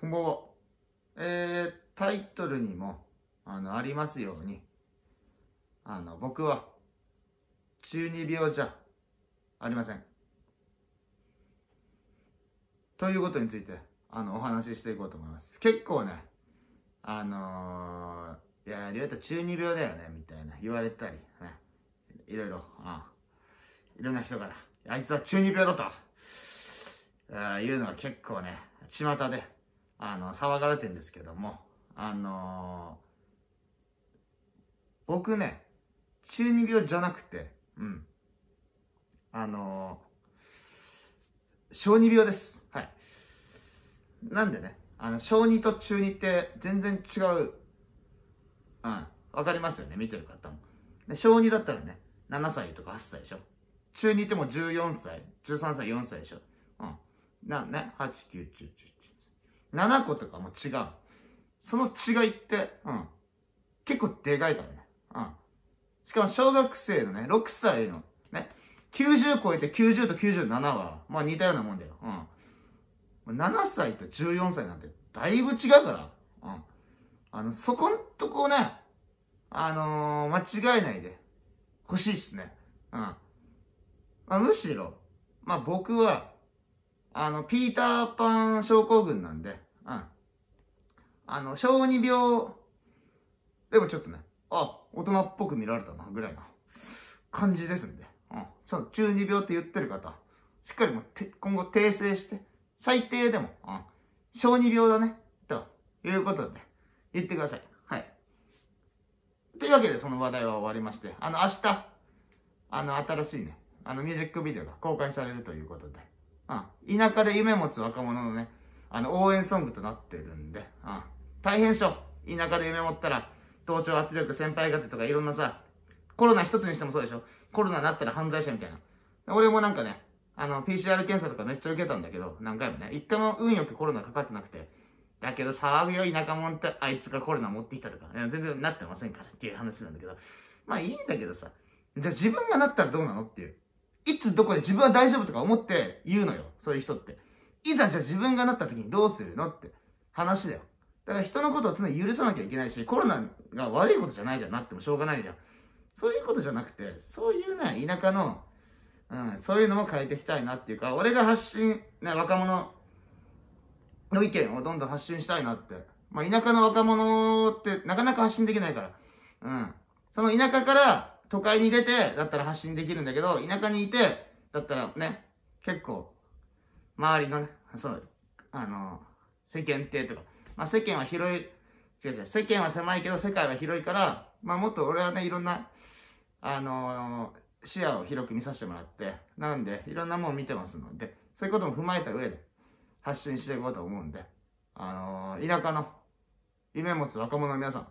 今後、えー、タイトルにも、あの、ありますように、あの、僕は、中二病じゃ、ありません。ということについて、あの、お話ししていこうと思います。結構ね、あのー、いや、りょうた中二病だよね、みたいな言われたり、ね、いろいろ、あいろんな人から、あいつは中二病だと、あいうのが結構ね、巷で、あの、騒がれてんですけども、あのー、僕ね、中二病じゃなくて、うん。あのー、小児病です。はい。なんでね、あの、小児と中二って全然違う、うん。わかりますよね、見てる方も。小児だったらね、7歳とか8歳でしょ。中2ってもう14歳、13歳、4歳でしょ。うん。な、ね、8、9、10、1 0 7個とかも違う。その違いって、うん。結構でかいからね。うん。しかも小学生のね、6歳の、ね、90超えて90と97は、まあ似たようなもんだよ。うん。7歳と14歳なんてだいぶ違うから。うん。あの、そこんとこね、あのー、間違えないで欲しいっすね。うん。まあ、むしろ、まあ僕は、あの、ピーターパン症候群なんで、うん。あの、小児病、でもちょっとね、あ、大人っぽく見られたな、ぐらいな感じですんで。うん。ちょ中二病って言ってる方、しっかりも今後訂正して、最低でも、うん。小児病だね、ということで、言ってください。はい。というわけで、その話題は終わりまして、あの、明日、あの、新しいね、あの、ミュージックビデオが公開されるということで、うん。田舎で夢持つ若者のね、あの、応援ソングとなってるんで、うん。大変でしょ。田舎で夢持ったら、同調圧力、先輩方とかいろんなさ、コロナ一つにしてもそうでしょ。コロナになったら犯罪者みたいな。俺もなんかね、あの、PCR 検査とかめっちゃ受けたんだけど、何回もね。一回も運よくコロナかかってなくて。だけど騒ぐよ、田舎者ってあいつがコロナ持ってきたとか、全然なってませんからっていう話なんだけど。まあいいんだけどさ。じゃあ自分がなったらどうなのっていう。いつどこで自分は大丈夫とか思って言うのよ。そういう人って。いざじゃあ自分がなった時にどうするのって話だよ。だから人のことを常に許さなきゃいけないし、コロナが悪いことじゃないじゃん、なってもしょうがないじゃん。そういうことじゃなくて、そういうね、田舎の、うん、そういうのも変えていきたいなっていうか、俺が発信、ね、若者の意見をどんどん発信したいなって。まあ、田舎の若者ってなかなか発信できないから。うん。その田舎から都会に出て、だったら発信できるんだけど、田舎にいて、だったらね、結構、周りのね、そう、あの、世間体とか、まあ世間は広い、違う違う、世間は狭いけど世界は広いから、まあもっと俺はね、いろんな、あのー、視野を広く見させてもらって、なんで、いろんなもん見てますので、そういうことも踏まえた上で、発信していこうと思うんで、あのー、田舎の夢持つ若者の皆さん、